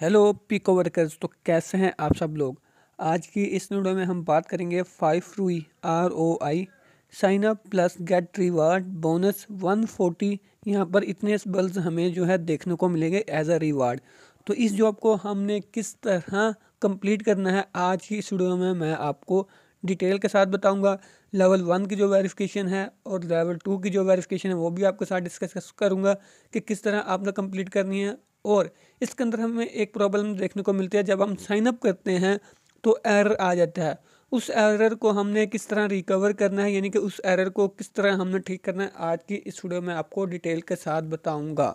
hello pico workers तो कैसे हैं आप सब लोग आज की इस वीडियो में हम बात करेंगे फाइव रूई R O I sign up plus get reward bonus one forty यहाँ पर इतने बल्ब हमें जो है देखने को मिलेंगे एज अ रिवार्ड तो इस जॉब को हमने किस तरह कंप्लीट करना है आज की इस वीडियो में मैं आपको डिटेल के साथ बताऊंगा लेवल वन की जो वेरिफिकेशन है और लेवल टू की जो वेरिफिकेशन है वो भी आपके साथ डिस्कस करूंगा कि किस तरह आपने कंप्लीट करनी है और इसके अंदर हमें एक प्रॉब्लम देखने को मिलती है जब हम साइन अप करते हैं तो एरर आ जाता है उस एरर को हमने किस तरह रिकवर करना है यानी कि उस एरर को किस तरह हमने ठीक करना है आज की इस वीडियो में आपको डिटेल के साथ बताऊंगा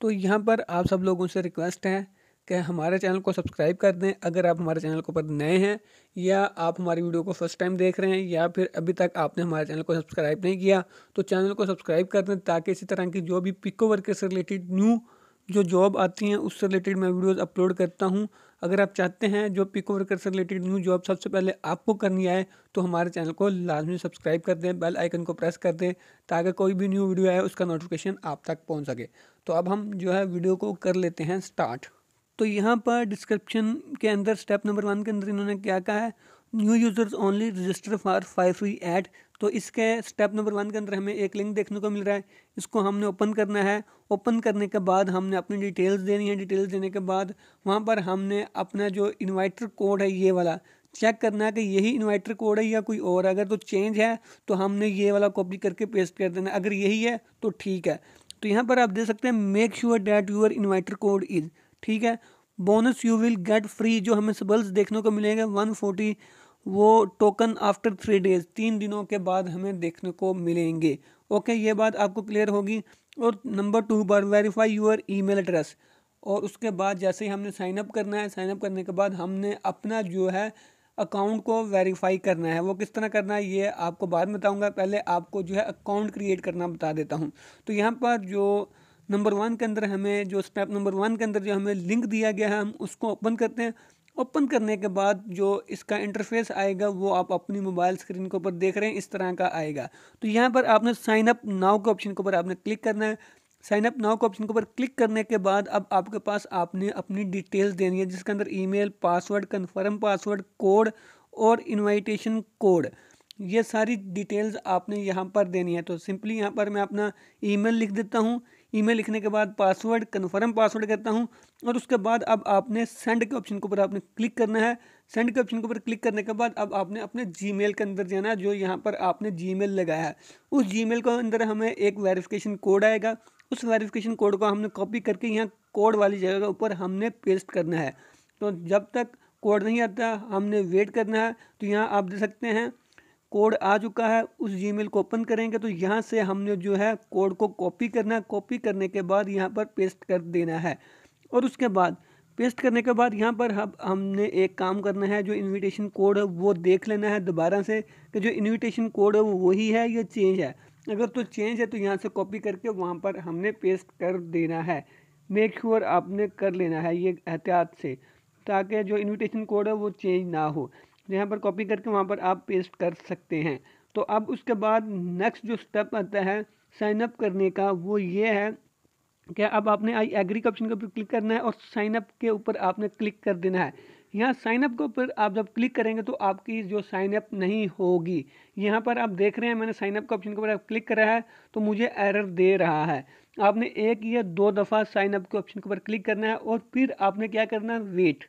तो यहाँ पर आप सब लोगों से रिक्वेस्ट है कि हमारे चैनल को सब्सक्राइब कर दें अगर आप हमारे चैनल के ऊपर नए हैं या आप हमारी वीडियो को फर्स्ट टाइम देख रहे हैं या फिर अभी तक आपने हमारे चैनल को सब्सक्राइब नहीं किया तो चैनल को सब्सक्राइब कर दें ताकि इसी तरह की जो भी पिको वर्क से रिलेटेड न्यू जो जॉब आती हैं उससे रिलेटेड मैं वीडियोस अपलोड करता हूँ अगर आप चाहते हैं जो पिको वर्कर से रिलेटेड न्यू जॉब सबसे पहले आपको करनी आए तो हमारे चैनल को लाजमी सब्सक्राइब कर दें बेल आइकन को प्रेस कर दें ताकि कोई भी न्यू वीडियो आए उसका नोटिफिकेशन आप तक पहुँच सके तो अब हम जो है वीडियो को कर लेते हैं स्टार्ट तो यहाँ पर डिस्क्रिप्शन के अंदर स्टेप नंबर वन के अंदर इन्होंने क्या कहा है new users only register for five free eight तो इसके स्टेप नंबर वन के अंदर हमें एक लिंक देखने को मिल रहा है इसको हमने ओपन करना है ओपन करने के बाद हमने अपनी डिटेल्स देनी है डिटेल्स देने के बाद वहाँ पर हमने अपना जो इन्वाइटर कोड है ये वाला चेक करना है कि यही इन्वाइटर कोड है या कोई और अगर तो चेंज है तो हमने ये वाला कॉपी करके पेस्ट कर देना अगर यही है तो ठीक है तो यहाँ पर आप दे सकते हैं make sure that your inviter code is ठीक है bonus you will get free जो हमें सबल्स देखने को मिलेंगे वन फोर्टी वो टोकन आफ्टर थ्री डेज तीन दिनों के बाद हमें देखने को मिलेंगे ओके ये बात आपको क्लियर होगी और नंबर टू पर वेरीफाई यूर ईमेल एड्रेस और उसके बाद जैसे ही हमने साइनअप करना है साइनअप करने के बाद हमने अपना जो है अकाउंट को वेरीफाई करना है वो किस तरह करना है ये आपको बाद में बताऊंगा पहले आपको जो है अकाउंट क्रिएट करना बता देता हूँ तो यहाँ पर जो नंबर वन के अंदर हमें जो स्टेप नंबर वन के अंदर जो हमें लिंक दिया गया है हम उसको ओपन करते हैं ओपन करने के बाद जो इसका इंटरफेस आएगा वो आप अपनी मोबाइल स्क्रीन के ऊपर देख रहे हैं इस तरह का आएगा तो यहाँ पर आपने साइन अप नाव के ऑप्शन के ऊपर आपने क्लिक करना है साइन अप नाउ के ऑप्शन के ऊपर क्लिक करने के बाद अब आपके पास आपने अपनी डिटेल्स देनी है जिसके अंदर email password confirm password code और इनविटेशन कोड ये सारी डिटेल्स आपने यहाँ पर देनी है तो सिंपली यहाँ पर मैं अपना ईमेल लिख देता हूँ ईमेल लिखने के बाद पासवर्ड कन्फर्म पासवर्ड करता हूँ और उसके बाद अब आपने सेंड के ऑप्शन के ऊपर आपने क्लिक करना है सेंड के ऑप्शन के ऊपर क्लिक करने के बाद अब आपने अपने जीमेल के अंदर जाना है जो यहाँ पर आपने जीमेल लगाया है उस जीमेल के अंदर हमें एक वेरिफिकेशन कोड आएगा उस वेरिफिकेशन कोड को हमने कॉपी करके यहाँ कोड वाली जगह के ऊपर हमने पेस्ट करना है तो जब तक कोड नहीं आता हमने वेट करना है तो यहाँ आप देख सकते हैं कोड आ चुका है उस जीमेल को ओपन करेंगे तो यहाँ से हमने जो है कोड को कॉपी करना है कॉपी करने के बाद यहाँ पर पेस्ट कर देना है और उसके बाद पेस्ट करने के बाद यहाँ पर हम हमने एक काम करना है जो इनविटेशन कोड है वो देख लेना है दोबारा से कि जो इनविटेशन कोड है वो वही है या चेंज है अगर तो चेंज है तो यहाँ से कॉपी करके वहाँ पर हमने पेस्ट कर देना है मेक श्योर sure आपने कर लेना है ये एहतियात से ताकि जो इनविटेशन कोड है वो चेंज ना हो तो यहाँ पर कॉपी करके वहाँ पर आप पेस्ट कर सकते हैं तो अब उसके बाद नेक्स्ट जो स्टेप आता है साइनअप करने का वो ये है कि अब आपने आई एग्री के ऑप्शन के ऊपर क्लिक करना है और साइनअप के ऊपर आपने क्लिक कर देना है यहाँ साइनअप के ऊपर आप जब क्लिक करेंगे तो आपकी जो साइनअप नहीं होगी यहाँ पर आप देख रहे हैं मैंने साइनअप के ऑप्शन के ऊपर आप क्लिक करा है तो मुझे एरर दे रहा है आपने एक या दो दफ़ा साइनअप के ऑप्शन के ऊपर क्लिक करना है और फिर आपने क्या करना है वेट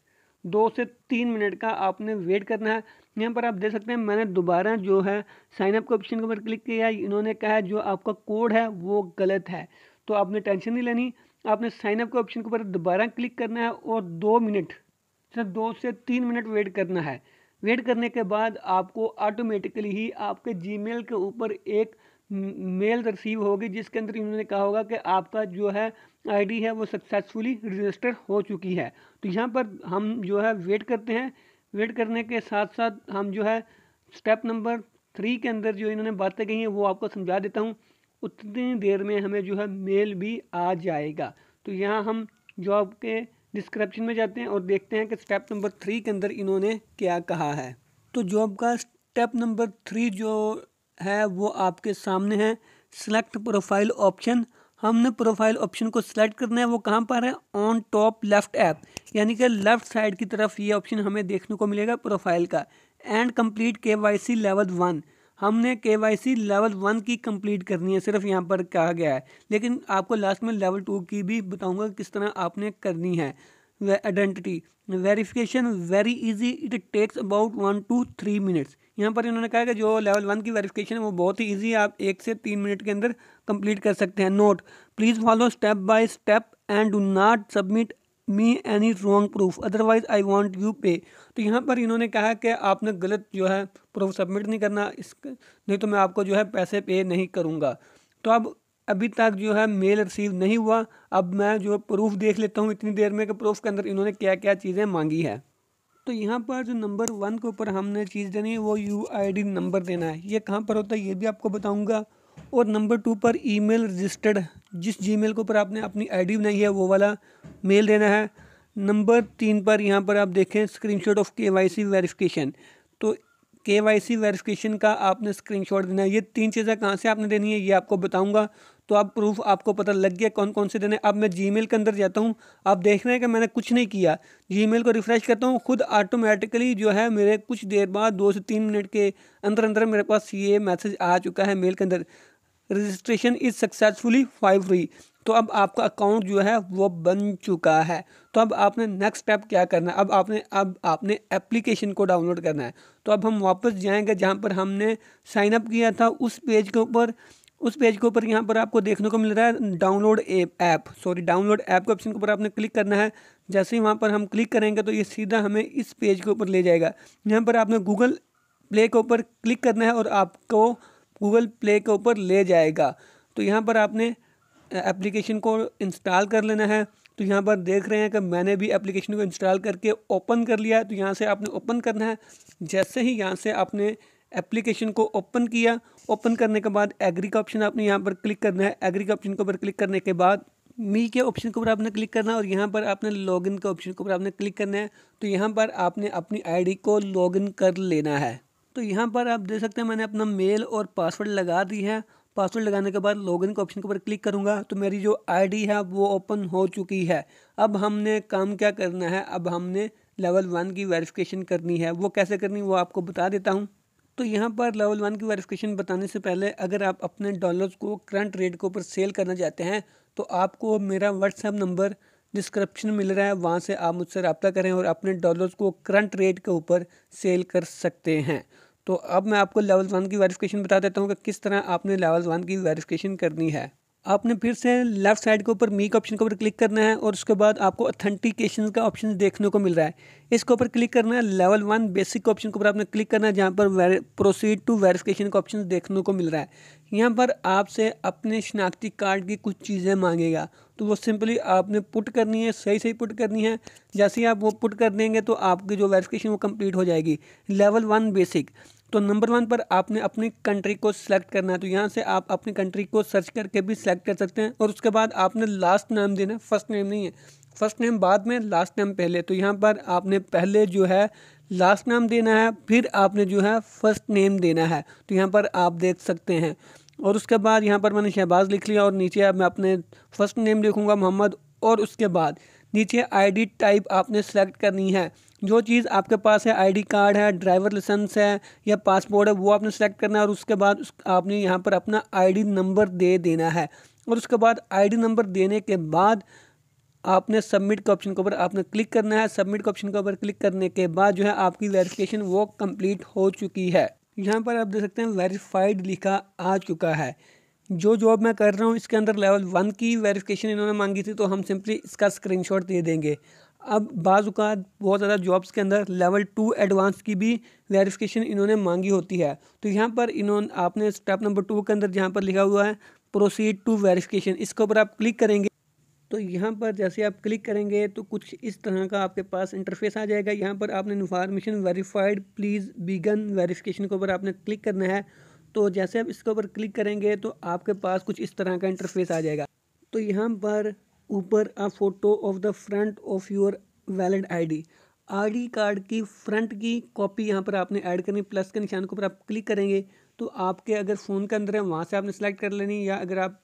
दो से तीन मिनट का आपने वेट करना है यहाँ पर आप देख सकते हैं मैंने दोबारा जो है साइनअप के ऑप्शन के ऊपर क्लिक किया इन्होंने कहा है जो आपका कोड है वो गलत है तो आपने टेंशन नहीं लेनी आपने साइनअप के ऑप्शन के ऊपर दोबारा क्लिक करना है और दो मिनट सिर्फ दो से तीन मिनट वेट करना है वेट करने के बाद आपको ऑटोमेटिकली ही आपके जी के ऊपर एक मेल रिसीव होगी जिसके अंदर इन्होंने कहा होगा कि आपका जो है आईडी है वो सक्सेसफुली रजिस्टर हो चुकी है तो यहाँ पर हम जो है वेट करते हैं वेट करने के साथ साथ हम जो है स्टेप नंबर थ्री के अंदर जो इन्होंने बातें कही हैं वो आपको समझा देता हूँ उतनी देर में हमें जो है मेल भी आ जाएगा तो यहाँ हम जॉब के डिस्क्रिप्शन में जाते हैं और देखते हैं कि स्टेप नंबर थ्री के अंदर इन्होंने क्या कहा है तो जॉब का स्टेप नंबर थ्री जो है वो आपके सामने है सिलेक्ट प्रोफाइल ऑप्शन हमने प्रोफाइल ऑप्शन को सिलेक्ट करना है वो कहाँ पर है ऑन टॉप लेफ्ट ऐप यानी कि लेफ़्ट साइड की तरफ ये ऑप्शन हमें देखने को मिलेगा प्रोफाइल का and complete K Y C level one हमने K Y C level one की कंप्लीट करनी है सिर्फ यहाँ पर कहा गया है लेकिन आपको लास्ट में लेवल टू की भी बताऊँगा किस तरह आपने करनी है identity verification very easy it takes about one two three minutes यहाँ पर इन्होंने कहा कि जो लेवल वन की वेरिफिकेशन है वो बहुत ही इजी है आप एक से तीन मिनट के अंदर कंप्लीट कर सकते हैं note please follow step by step and do not submit me any wrong proof otherwise I want you pay तो यहाँ पर इन्होंने कहा कि आपने गलत जो है प्रूफ सबमिट नहीं करना इस नहीं तो मैं आपको जो है पैसे पे नहीं करूँगा तो अब अभी तक जो है मेल रिसीव नहीं हुआ अब मैं जो प्रूफ देख लेता हूँ इतनी देर में कि प्रूफ के अंदर इन्होंने क्या क्या चीज़ें मांगी है तो यहाँ पर जो नंबर वन के ऊपर हमने चीज़ देनी है वो यू नंबर देना है ये कहाँ पर होता है ये भी आपको बताऊँगा और नंबर टू पर ईमेल रजिस्टर्ड जिस जीमेल के ऊपर आपने अपनी आईडी बनाई है वो वाला मेल देना है नंबर तीन पर यहाँ पर आप देखें screenshot of K Y C verification तो के वाई सी वेरिफिकेशन का आपने स्क्रीनशॉट देना है ये तीन चीज़ें कहाँ से आपने देनी है ये आपको बताऊँगा तो अब प्रूफ आपको पता लग गया कौन कौन से देने अब मैं जीमेल के अंदर जाता हूँ आप देख रहे हैं कि मैंने कुछ नहीं किया जीमेल को रिफ़्रेश करता हूँ खुद ऑटोमेटिकली जो है मेरे कुछ देर बाद दो से तीन मिनट के अंदर अंदर मेरे पास ये मैसेज आ चुका है मेल के अंदर registration is successfully five free तो अब आपका अकाउंट जो है वो बन चुका है तो अब आपने नेक्स्ट स्टेप क्या करना है अब आपने अब आपने एप्लीकेशन को डाउनलोड करना है तो अब हम वापस जाएंगे जहाँ पर हमने साइनअप किया था उस पेज के ऊपर उस पेज के ऊपर यहाँ पर आपको देखने को मिल रहा है download app sorry download app के ऑप्शन के ऊपर आपने क्लिक करना है जैसे ही वहाँ पर हम क्लिक करेंगे तो ये सीधा हमें इस पेज के ऊपर ले जाएगा यहाँ पर आपने गूगल प्ले के ऊपर क्लिक करना है और आपको गूगल प्ले के ऊपर ले जाएगा तो यहाँ पर आपने एप्लीकेशन को इंस्टॉल कर लेना है तो यहाँ पर देख रहे हैं कि मैंने भी एप्लीकेशन को इंस्टॉल करके ओपन कर लिया है तो यहाँ से आपने ओपन करना है जैसे ही यहाँ से आपने एप्लीकेशन को ओपन किया ओपन करने के बाद एग्री का ऑप्शन आपने यहाँ पर क्लिक करना है एग्री के ऑप्शन के ऊपर क्लिक करने के बाद मी के ऑप्शन के ऊपर आपने क्लिक करना है और यहाँ पर आपने लॉगिन के ऑप्शन के ऊपर आपने क्लिक करना है तो यहाँ पर आपने अपनी आईडी को लॉगिन कर लेना है तो यहाँ पर आप देख सकते हैं मैंने अपना मेल और पासवर्ड लगा दी है पासवर्ड लगाने के बाद लॉगिन के ऑप्शन के ऊपर क्लिक करूँगा तो मेरी जो आईडी है वो ओपन हो चुकी है अब हमने काम क्या करना है अब हमने लेवल वन की वेरिफिकेशन करनी है वो कैसे करनी वो आपको बता देता हूँ तो यहाँ पर लेवल वन की वेरिफिकेशन बताने से पहले अगर आप अपने डॉलर्स को करंट रेट के ऊपर सेल करना चाहते हैं तो आपको मेरा व्हाट्सएप नंबर डिस्क्रिप्शन मिल रहा है वहाँ से आप मुझसे रबता करें और अपने डॉलर्स को करंट रेट के ऊपर सेल कर सकते हैं तो अब मैं आपको लेवल वन की वेरिफिकेशन बता देता हूँ कि किस तरह आपने लेवल वन की वेरिफिकेशन करनी है आपने फिर से लेफ़्ट साइड के ऊपर मीक ऑप्शन के ऊपर क्लिक करना है और उसके बाद आपको अथेंटिकेशन का ऑप्शन देखने को मिल रहा है इसके ऊपर क्लिक करना है लेवल वन बेसिक ऑप्शन के ऊपर आपने क्लिक करना है जहाँ पर प्रोसीड टू वेरिफिकेशन का ऑप्शन देखने को मिल रहा है यहाँ पर आपसे अपने शनाख्ती कार्ड की कुछ चीज़ें मांगेगा तो वो सिंपली आपने पुट करनी है सही सही पुट करनी है जैसे ही आप वो पुट कर देंगे तो आपकी जो वेरिफिकेशन वो कंप्लीट हो जाएगी लेवल वन बेसिक तो नंबर वन पर आपने अपनी कंट्री को सिलेक्ट करना है तो यहाँ से आप अपनी कंट्री को सर्च करके भी सिलेक्ट कर सकते हैं और उसके बाद आपने लास्ट नाम देना है फर्स्ट नेम नहीं है फर्स्ट नेम बाद में लास्ट नेम पहले तो यहाँ पर आपने पहले जो है लास्ट नाम देना है फिर आपने जो है फर्स्ट नेम देना है तो यहाँ पर आप देख सकते हैं और उसके बाद यहाँ पर मैंने शहबाज लिख लिया और नीचे अब मैं अपने फर्स्ट नेम लिखूँगा मोहम्मद और उसके बाद नीचे आईडी टाइप आपने सेलेक्ट करनी है जो चीज़ आपके पास है आईडी कार्ड है ड्राइवर लाइसेंस है या पासपोर्ट है वो आपने सेलेक्ट करना है और उसके बाद उस आपने यहाँ पर अपना आईडी नंबर दे देना है और उसके बाद आईडी नंबर देने के बाद आपने सबमिट के ऑप्शन के ऊपर आपने क्लिक करना है सबमिट के ऑप्शन के ऊपर क्लिक करने के बाद जो है आपकी वेरिफिकेशन वो कंप्लीट हो चुकी है यहाँ पर आप देख सकते हैं वेरीफाइड लिखा आ चुका है जो जॉब मैं कर रहा हूँ इसके अंदर लेवल वन की वेरिफिकेशन इन्होंने मांगी थी तो हम सिंपली इसका स्क्रीनशॉट दे देंगे अब बाज़ा बहुत ज़्यादा जॉब्स के अंदर लेवल टू एडवांस की भी वेरिफिकेशन इन्होंने मांगी होती है तो यहाँ पर इन्होंने आपने स्टेप नंबर टू के अंदर जहाँ पर लिखा हुआ है प्रोसीड टू वेरिफिकेशन इसके ऊपर आप क्लिक करेंगे तो यहाँ पर जैसे आप क्लिक करेंगे तो कुछ इस तरह का आपके पास इंटरफेस आ जाएगा यहाँ पर आपने information verified please begin verification के ऊपर आपने क्लिक करना है तो जैसे आप इसके ऊपर क्लिक करेंगे तो आपके पास कुछ इस तरह का इंटरफेस आ जाएगा तो यहाँ पर ऊपर a photo of the front of your valid ID ID card की फ्रंट की कॉपी यहाँ पर आपने ऐड करनी प्लस के निशान के ऊपर आप क्लिक करेंगे तो आपके अगर फ़ोन के अंदर है वहाँ से आपने सेलेक्ट कर लेनी या अगर आप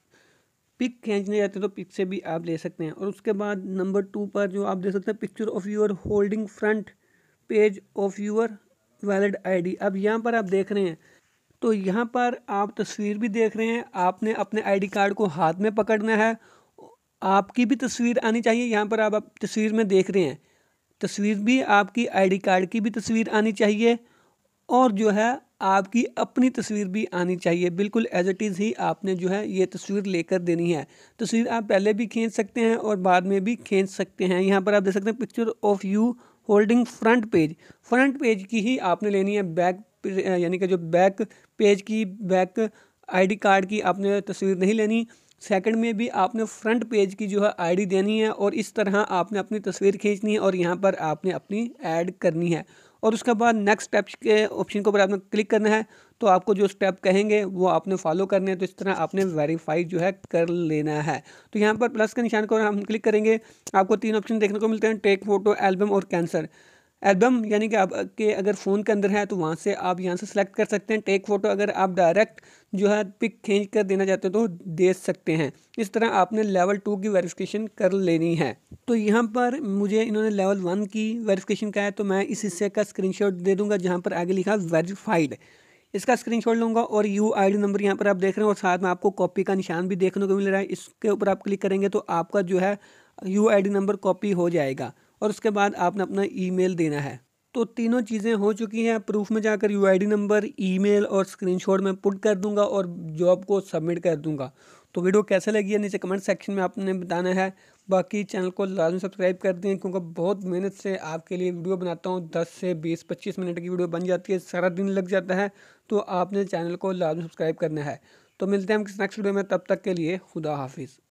पिक खींचने जाते हैं तो पिक से भी आप ले सकते हैं और उसके बाद नंबर टू पर जो आप दे सकते हैं picture of your holding front page of your valid ID अब यहाँ पर आप देख रहे हैं तो यहाँ पर आप तस्वीर भी देख रहे हैं आपने अपने आईडी कार्ड को हाथ में पकड़ना है आपकी भी तस्वीर आनी चाहिए यहाँ पर आप, आप तस्वीर में देख रहे हैं तस्वीर भी आपकी आईडी कार्ड की भी तस्वीर आनी चाहिए और जो है आपकी अपनी तस्वीर भी आनी चाहिए बिल्कुल एज इट इज़ ही आपने जो है ये तस्वीर लेकर देनी है तस्वीर आप पहले भी खींच सकते हैं और बाद में भी खींच सकते हैं यहाँ पर आप देख सकते हैं picture of you holding front page front page की ही आपने लेनी है बैक यानी कि जो बैक पेज की बैक आईडी कार्ड की आपने तस्वीर नहीं लेनी सेकंड में भी आपने फ्रंट पेज की जो है आईडी देनी है और इस तरह आपने अपनी तस्वीर खींचनी है और यहाँ पर आपने अपनी ऐड करनी है और उसके बाद नेक्स्ट स्टेप्स के ऑप्शन के ऊपर आपने क्लिक करना है तो आपको जो स्टेप कहेंगे वो आपने फॉलो करने हैं तो इस तरह आपने वेरीफाई जो है कर लेना है तो यहाँ पर प्लस के निशान को हम क्लिक करेंगे आपको तीन ऑप्शन देखने को मिलते हैं टेक फोटो एल्बम और कैंसर एल्बम यानी कि आप के अगर फ़ोन के अंदर है तो वहाँ से आप यहाँ से सेलेक्ट कर सकते हैं टेक फ़ोटो अगर आप डायरेक्ट जो है पिक खींच कर देना चाहते हो तो दे सकते हैं इस तरह आपने लेवल टू की वेरिफिकेशन कर लेनी है तो यहाँ पर मुझे इन्होंने लेवल वन की वेरिफिकेशन का है तो मैं इस हिस्से का स्क्रीन दे दूँगा जहाँ पर आगे लिखा वेरीफाइड इसका शॉट लूँगा और यू डी नंबर यहाँ पर आप देख रहे हैं और साथ में आपको कॉपी का निशान भी देखने को मिल रहा है इसके ऊपर आप क्लिक करेंगे तो आपका जो है U I D number copy हो जाएगा और उसके बाद आपने अपना ईमेल देना है तो तीनों चीज़ें हो चुकी हैं प्रूफ में जाकर U I D number email और स्क्रीनशॉट में पुट कर दूंगा और जॉब को सबमिट कर दूंगा तो वीडियो कैसे लगी है नीचे कमेंट सेक्शन में आपने बताना है बाकी चैनल को लाजम सब्सक्राइब कर दें क्योंकि बहुत मेहनत से आपके लिए वीडियो बनाता हूँ दस से बीस पच्चीस मिनट की वीडियो बन जाती है सारा दिन लग जाता है तो आपने चैनल को लाजमी सब्सक्राइब करना है तो मिलते हैं हम किस नेक्स्ट वीडियो में तब तक के लिए खुदा हाफिज़